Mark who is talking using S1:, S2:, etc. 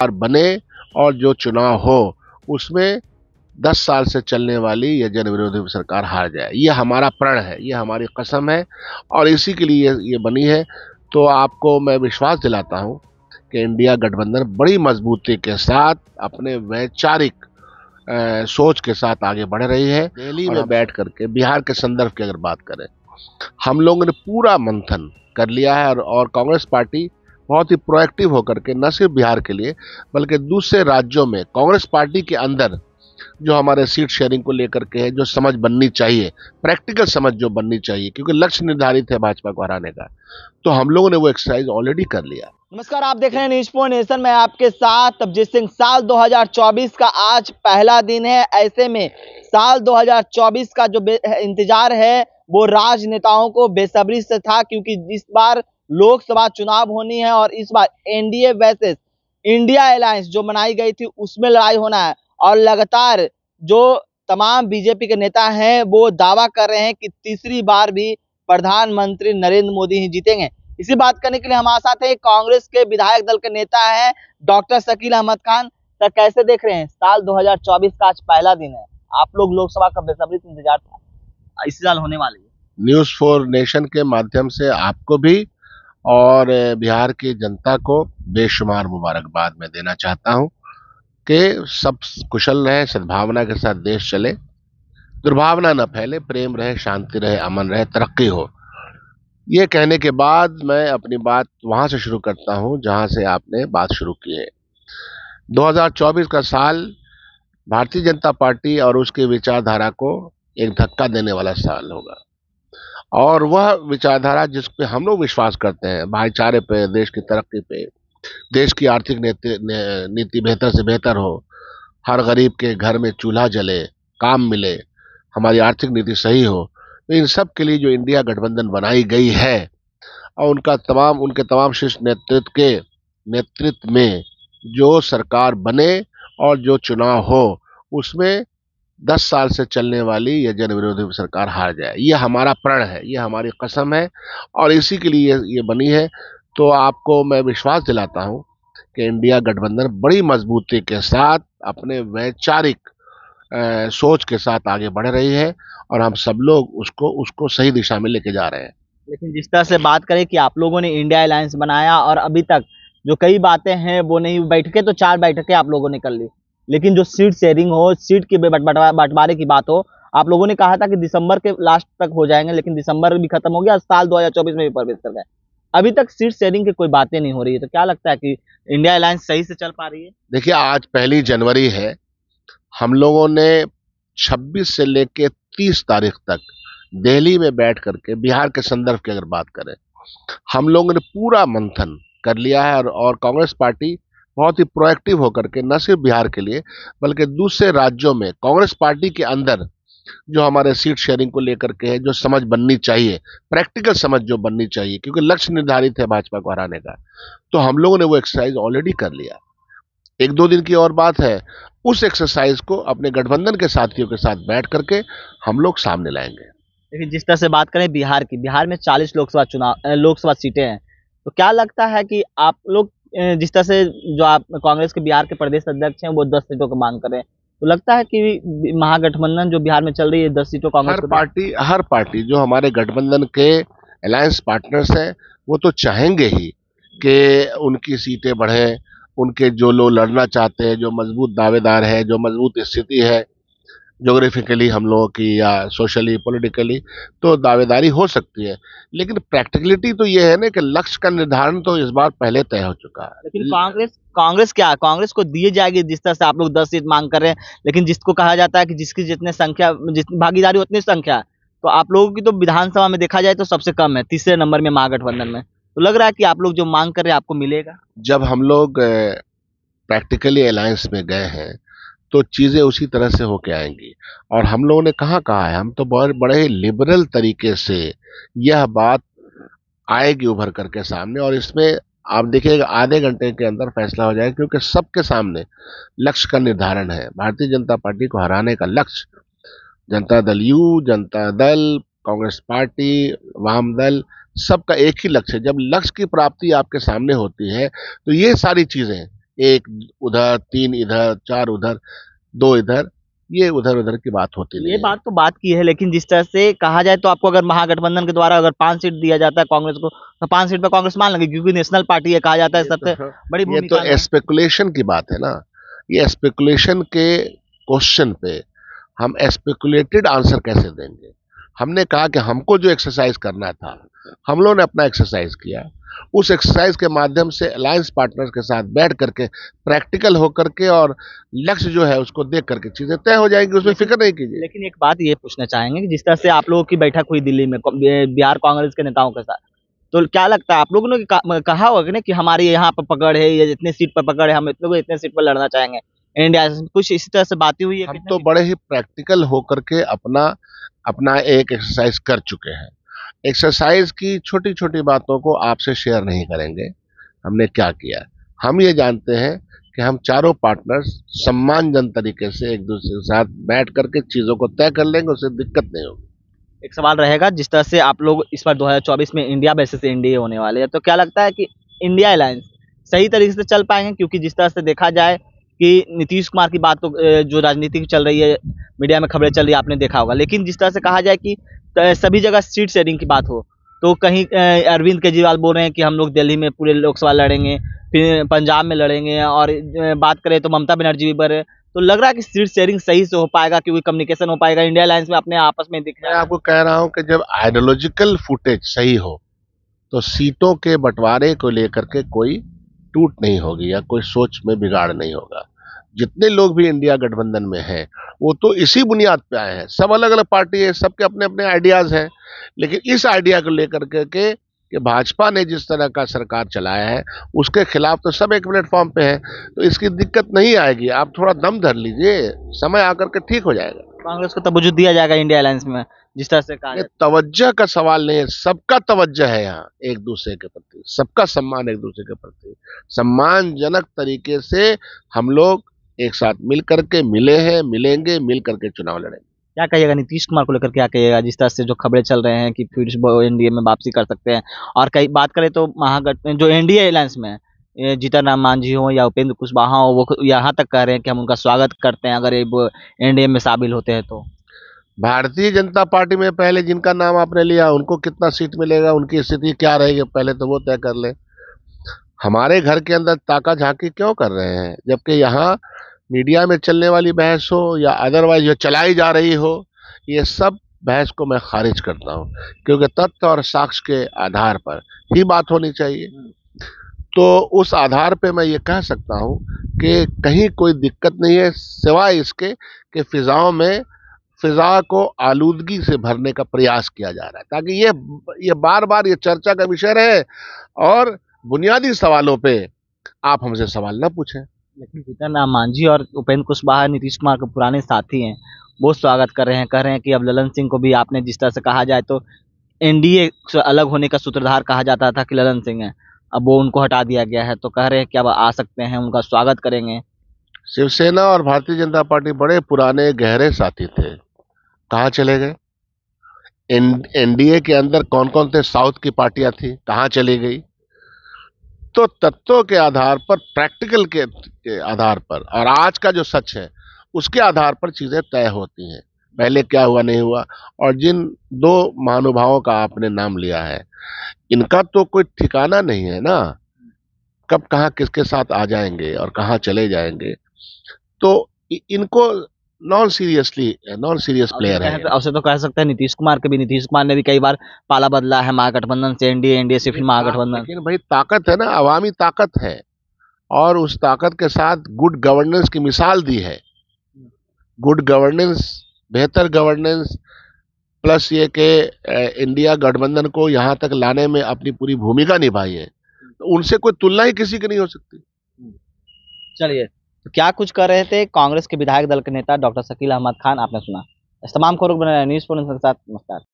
S1: सरकार बने और जो चुनाव हो उसमें दस साल से चलने वाली यह जन विरोधी सरकार हार जाए ये हमारा प्रण है ये हमारी कसम है और इसी के लिए ये बनी है तो आपको मैं विश्वास दिलाता हूँ कि इंडिया गठबंधन बड़ी मजबूती के साथ अपने वैचारिक सोच के साथ आगे बढ़ रही है दिल्ली में बैठ करके बिहार के संदर्भ की अगर बात करें हम लोगों ने पूरा मंथन कर लिया है और, और कांग्रेस पार्टी बहुत ही प्रोएक्टिव होकर के न सिर्फ बिहार के लिए बल्कि दूसरे राज्यों में कांग्रेस पार्टी के अंदर जो हमारे सीट शेयरिंग को लेकर के है जो समझ बननी चाहिए प्रैक्टिकल समझ जो बननी चाहिए क्योंकि लक्ष्य निर्धारित है भाजपा को हराने का तो हम लोगों ने वो एक्सरसाइज ऑलरेडी कर लिया
S2: नमस्कार आप देख रहे हैं न्यूज नेशन में आपके साथ अभिजीत सिंह साल 2024 का आज पहला दिन है ऐसे में साल 2024 का जो इंतजार है वो राजनेताओं को बेसब्री से था क्योंकि इस बार लोकसभा चुनाव होनी है और इस बार एनडीए वैसेस इंडिया अलायंस जो मनाई गई थी उसमें लड़ाई होना है और लगातार जो तमाम बीजेपी के नेता हैं वो दावा कर रहे हैं कि तीसरी बार भी प्रधानमंत्री नरेंद्र मोदी ही जीतेंगे इसी बात करने के लिए हमारे साथ है कांग्रेस के विधायक दल के नेता हैं डॉक्टर शकील अहमद खान सर कैसे देख रहे हैं साल 2024 का आज पहला दिन है आप लोग लोकसभा का बेसब्री इंतजार था इसी साल होने वाली है
S1: न्यूज फॉर नेशन के माध्यम से आपको भी और बिहार की जनता को बेशुमार मुबारकबाद मैं देना चाहता हूँ कि सब कुशल रहे सद्भावना के साथ देश चले दुर्भावना न फैले प्रेम रहे शांति रहे अमन रहे तरक्की हो ये कहने के बाद मैं अपनी बात वहाँ से शुरू करता हूँ जहाँ से आपने बात शुरू की है 2024 का साल भारतीय जनता पार्टी और उसकी विचारधारा को एक धक्का देने वाला साल होगा और वह विचारधारा जिस पे हम लोग विश्वास करते हैं भाईचारे पे देश की तरक्की पे देश की आर्थिक नीति नीति बेहतर से बेहतर हो हर गरीब के घर में चूल्हा जले काम मिले हमारी आर्थिक नीति सही हो तो इन सब के लिए जो इंडिया गठबंधन बनाई गई है और उनका तमाम उनके तमाम शीर्ष नेतृत्व के नेतृत्व में जो सरकार बने और जो चुनाव हो उसमें दस साल से चलने वाली यह जन विरोधी सरकार हार जाए ये हमारा प्रण है ये हमारी कसम है और इसी के लिए ये बनी है तो आपको मैं विश्वास दिलाता हूँ कि इंडिया गठबंधन बड़ी मजबूती के साथ अपने वैचारिक सोच के साथ आगे बढ़ रही है और हम सब लोग उसको उसको सही दिशा में लेके जा रहे हैं
S2: लेकिन जिस तरह से बात करें कि आप लोगों ने इंडिया अलायंस बनाया और अभी तक जो कई बातें हैं वो नहीं बैठके तो चार बैठकें आप लोगों ने कर ली लेकिन जो सीट शेयरिंग हो सीट के बंटवारे की बात हो आप लोगों ने कहा था कि दिसंबर के लास्ट तक हो जाएंगे लेकिन दिसंबर भी खत्म हो गया साल 2024 में भी प्रवेश कर गए अभी तक सीट शेयरिंग की कोई बातें नहीं हो रही है तो क्या लगता है कि इंडिया एयरलाइंस सही से चल पा रही है
S1: देखिए आज पहली जनवरी है हम लोगों ने 26 से लेकर 30 तारीख तक दिल्ली में बैठ करके बिहार के संदर्भ की अगर बात करें हम लोगों ने पूरा मंथन कर लिया है और, और कांग्रेस पार्टी बहुत ही प्रोएक्टिव होकर के न सिर्फ बिहार के लिए बल्कि दूसरे राज्यों में कांग्रेस पार्टी के अंदर जो हमारे सीट शेयरिंग को लेकर के है जो समझ बननी चाहिए प्रैक्टिकल समझ जो बननी चाहिए क्योंकि लक्ष्य निर्धारित है भाजपा को हराने का तो हम लोगों ने वो एक्सरसाइज ऑलरेडी कर लिया एक दो दिन की और बात है उस एक्सरसाइज को अपने गठबंधन के साथियों के साथ बैठ करके हम लोग सामने लाएंगे
S2: लेकिन जिस तरह से बात करें बिहार की बिहार में 40 लोकसभा चुनाव लोकसभा सीटें हैं तो क्या लगता है कि आप लोग जिस तरह से जो आप कांग्रेस के बिहार के प्रदेश अध्यक्ष हैं वो दस सीटों की मांग कर रहे हैं तो लगता है कि महागठबंधन जो बिहार में चल रही है दस सीटों कांग्रेस हर पार्टी
S1: हर पार्टी जो हमारे गठबंधन के अलायंस पार्टनर्स हैं वो तो चाहेंगे ही कि उनकी सीटें बढ़ें उनके जो लोग लड़ना चाहते हैं जो मजबूत दावेदार हैं जो मजबूत स्थिति है जोग्राफिकली हम लोगों की या सोशली पॉलिटिकली तो दावेदारी हो सकती है लेकिन प्रैक्टिकलिटी तो ये है ना कि लक्ष्य का निर्धारण तो इस बार पहले तय हो चुका है
S2: लेकिन कांग्रेस कांग्रेस क्या कांग्रेस को दिए जाएगी जिस तरह से आप लोग दस सीट मांग कर रहे हैं लेकिन जिसको कहा जाता है कि जिसकी जितने संख्या जितनी भागीदारी उतनी संख्या तो आप लोगों की तो विधानसभा में देखा जाए तो सबसे कम है तीसरे नंबर में महागठबंधन में तो लग रहा है कि आप लोग जो मांग कर रहे हैं आपको मिलेगा
S1: जब हम लोग प्रैक्टिकली अलायंस में गए हैं तो चीज़ें उसी तरह से होके आएंगी और हम लोगों ने कहाँ कहा है हम तो बहुत बड़े ही लिबरल तरीके से यह बात आएगी उभर करके सामने और इसमें आप देखिएगा आधे घंटे के अंदर फैसला हो जाएगा क्योंकि सबके सामने लक्ष्य का निर्धारण है भारतीय जनता पार्टी को हराने का लक्ष्य जनता दल यू जनता दल कांग्रेस पार्टी वाम दल सबका एक ही लक्ष्य है जब लक्ष्य की प्राप्ति आपके सामने होती है तो ये सारी चीज़ें एक उधर तीन इधर चार उधर दो इधर ये उधर उधर की बात होती है ये
S2: बात तो बात की है लेकिन जिस तरह से कहा जाए तो आपको अगर महागठबंधन के द्वारा अगर पांच सीट दिया जाता है कांग्रेस को तो पांच सीट पर कांग्रेस मान लगी क्योंकि नेशनल पार्टी है कहा जाता है तो सबसे बड़ी ये
S1: तो स्पेकुलेशन की बात है ना ये स्पेकुलेशन के क्वेश्चन पे हम एस्पेकुलेटेड आंसर कैसे देंगे हमने कहा कि हमको जो एक्सरसाइज करना था हम लोगों ने अपना एक्सरसाइज किया उस एक्सरसाइज के माध्यम से अलायंस पार्टनर्स के साथ बैठ करके प्रैक्टिकल होकर के और लक्ष्य जो है उसको देख करके चीज़ें तय हो जाएंगी उसमें फिक्र नहीं कीजिए
S2: लेकिन एक बात ये पूछना चाहेंगे कि जिस तरह से आप लोगों की बैठक हुई दिल्ली में बिहार कांग्रेस के नेताओं के साथ तो क्या लगता है आप लोगों ने कहा होगा ना कि हमारी यहाँ पर पकड़ है
S1: या जितने सीट पर पकड़ है हम इतने इतने सीट पर लड़ना चाहेंगे इंडिया कुछ इसी तरह से बातें हुई है हम तो बड़े ही प्रैक्टिकल होकर के अपना अपना एक एक्सरसाइज कर चुके हैं एक्सरसाइज की छोटी छोटी बातों को आपसे शेयर नहीं करेंगे हमने क्या किया हम ये जानते हैं कि हम चारों पार्टनर्स सम्मानजन तरीके से एक दूसरे के साथ बैठ करके चीज़ों को तय कर लेंगे उससे दिक्कत नहीं होगी
S2: एक सवाल रहेगा जिस तरह से आप लोग इस बार 2024 में इंडिया वर्सेस इंडिया होने वाले हैं तो क्या लगता है कि इंडिया अलायंस सही तरीके से चल पाएंगे क्योंकि जिस तरह से देखा जाए कि नीतीश कुमार की बात तो जो राजनीति चल रही है मीडिया में खबरें चल रही है आपने देखा होगा लेकिन जिस तरह से कहा जाए कि सभी जगह सीट शेयरिंग की बात हो तो कहीं अरविंद केजरीवाल बोल रहे हैं कि हम लोग दिल्ली में पूरे लोकसभा लड़ेंगे फिर पंजाब में लड़ेंगे और बात करें तो ममता बनर्जी भी रहे तो लग रहा है कि सीट शेयरिंग सही से हो पाएगा क्योंकि कम्युनिकेशन हो पाएगा इंडिया लाइन्स में अपने आपस में दिख रहा
S1: है आपको कह रहा हूँ कि जब आइडियोलॉजिकल फुटेज सही हो तो सीटों के बंटवारे को लेकर के कोई टूट नहीं होगी या कोई सोच में बिगाड़ नहीं होगा जितने लोग भी इंडिया गठबंधन में हैं वो तो इसी बुनियाद पे आए हैं सब अलग अलग पार्टी है सबके अपने अपने आइडियाज़ हैं लेकिन इस आइडिया को लेकर के, के कि भाजपा ने जिस तरह का सरकार चलाया है उसके खिलाफ तो सब एक प्लेटफॉर्म पे है तो इसकी दिक्कत नहीं आएगी आप थोड़ा दम धर लीजिए समय आकर के ठीक हो जाएगा कांग्रेस को तवज्जो दिया जाएगा इंडिया अलायंस में जिस तरह से कहा तवज्जो का सवाल नहीं है सबका तवज्जो है यहाँ एक दूसरे के प्रति सबका सम्मान एक दूसरे के प्रति सम्मानजनक तरीके से हम लोग एक साथ मिल करके मिले हैं मिलेंगे मिल करके चुनाव लड़ेंगे
S2: क्या कहिएगा नीतीश कुमार को लेकर क्या कहिएगा जिस तरह से जो खबरें चल रहे हैं कि फिर एनडीए में वापसी कर सकते हैं और कई बात करें तो महागठबंधन जो एनडीए अलायंस में जीतन राम मांझी हो या उपेंद्र कुशवाहा हो वो यहाँ तक कह रहे हैं कि हम उनका स्वागत करते हैं अगर ये एनडीए में
S1: शामिल होते हैं तो भारतीय जनता पार्टी में पहले जिनका नाम आपने लिया उनको कितना सीट मिलेगा उनकी स्थिति क्या रहेगी पहले तो वो तय कर लें हमारे घर के अंदर ताका झांकी क्यों कर रहे हैं जबकि यहाँ मीडिया में चलने वाली बहस हो या अदरवाइज जो चलाई जा रही हो ये सब बहस को मैं खारिज करता हूँ क्योंकि तथ्य और साक्ष्य के आधार पर ही बात होनी चाहिए तो उस आधार पे मैं ये कह सकता हूँ कि कहीं कोई दिक्कत नहीं है सिवाय इसके कि फ़िज़ाओं में फ़िज़ा को आलूदगी से भरने का प्रयास किया जा रहा है ताकि ये ये बार बार ये चर्चा का विषय रहे और बुनियादी सवालों पे आप हमसे सवाल ना पूछें
S2: लेकिन जीतन राम मांझी और उपेंद्र कुशवाहा नीतीश कुमार के पुराने साथी हैं वो स्वागत कर रहे हैं कह रहे हैं कि अब ललन सिंह को भी आपने जिस तरह से कहा जाए तो एनडीए से अलग होने का सूत्रधार कहा जाता था कि ललन सिंह है अब वो उनको हटा दिया गया है तो कह रहे हैं कि अब आ सकते हैं उनका स्वागत करेंगे
S1: शिवसेना और भारतीय जनता पार्टी बड़े पुराने गहरे साथी थे कहाँ चले गए एनडीए के अंदर कौन कौन थे साउथ की पार्टियां थी कहाँ चली गई तो तत्वों के आधार पर प्रैक्टिकल के, के आधार पर और आज का जो सच है उसके आधार पर चीज़ें तय होती हैं पहले क्या हुआ नहीं हुआ और जिन दो महानुभावों का आपने नाम लिया है इनका तो कोई ठिकाना नहीं है ना कब कहाँ किसके साथ आ जाएंगे और कहाँ चले जाएंगे तो इनको non seriously non serious player है अवसर तो
S2: कह सकते हैं नीतीश कुमार के भी नीतीश कुमार ने भी कई बार पाला बदला
S1: है महागठबंधन से एनडीए एनडीए से फिर महागठबंधन लेकिन भाई ताकत है ना अवामी ताकत है और उस ताकत के साथ गुड गवर्नेंस की मिसाल दी है गुड गवर्नेंस बेहतर गवर्नेंस प्लस ये के इंडिया गठबंधन को यहाँ तक लाने में अपनी पूरी भूमिका निभाई है तो उनसे कोई तुलना ही किसी की नहीं हो सकती
S2: चलिए तो क्या कुछ कर रहे थे कांग्रेस के विधायक दल के नेता डॉक्टर शकील अहमद खान आपने सुना तमाम खबरों को बनाया न्यूज़ फोर के साथ नमस्कार